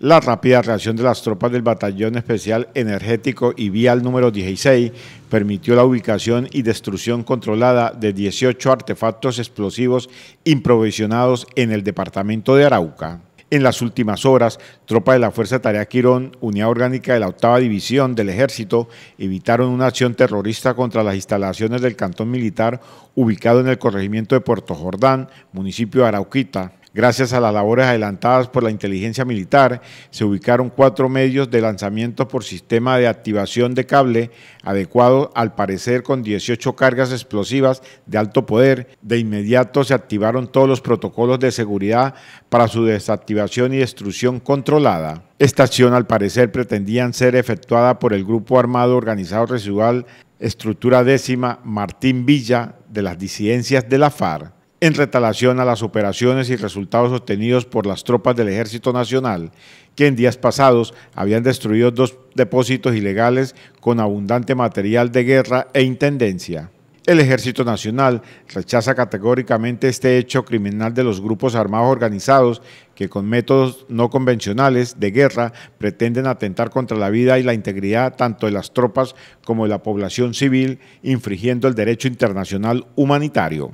La rápida reacción de las tropas del Batallón Especial Energético y Vial número 16 permitió la ubicación y destrucción controlada de 18 artefactos explosivos improvisionados en el departamento de Arauca. En las últimas horas, tropas de la Fuerza Tarea Quirón, unidad orgánica de la octava división del ejército, evitaron una acción terrorista contra las instalaciones del cantón militar ubicado en el corregimiento de Puerto Jordán, municipio de Arauquita. Gracias a las labores adelantadas por la inteligencia militar, se ubicaron cuatro medios de lanzamiento por sistema de activación de cable adecuado, al parecer con 18 cargas explosivas de alto poder. De inmediato se activaron todos los protocolos de seguridad para su desactivación y destrucción controlada. Esta acción al parecer pretendían ser efectuada por el Grupo Armado Organizado Residual Estructura Décima Martín Villa de las disidencias de la FARC en retalación a las operaciones y resultados obtenidos por las tropas del Ejército Nacional, que en días pasados habían destruido dos depósitos ilegales con abundante material de guerra e intendencia. El Ejército Nacional rechaza categóricamente este hecho criminal de los grupos armados organizados que con métodos no convencionales de guerra pretenden atentar contra la vida y la integridad tanto de las tropas como de la población civil, infringiendo el derecho internacional humanitario.